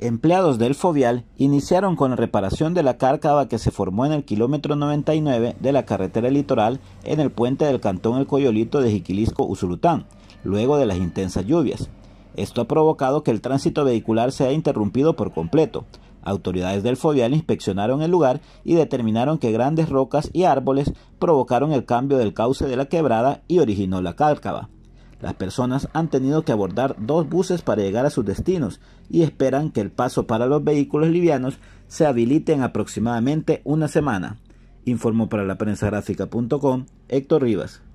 Empleados del Fovial iniciaron con la reparación de la cárcava que se formó en el kilómetro 99 de la carretera litoral en el puente del cantón El Coyolito de Jiquilisco, Usulután, luego de las intensas lluvias. Esto ha provocado que el tránsito vehicular sea interrumpido por completo. Autoridades del Fovial inspeccionaron el lugar y determinaron que grandes rocas y árboles provocaron el cambio del cauce de la quebrada y originó la cárcava. Las personas han tenido que abordar dos buses para llegar a sus destinos y esperan que el paso para los vehículos livianos se habilite en aproximadamente una semana, informó para la prensa gráfica.com Héctor Rivas.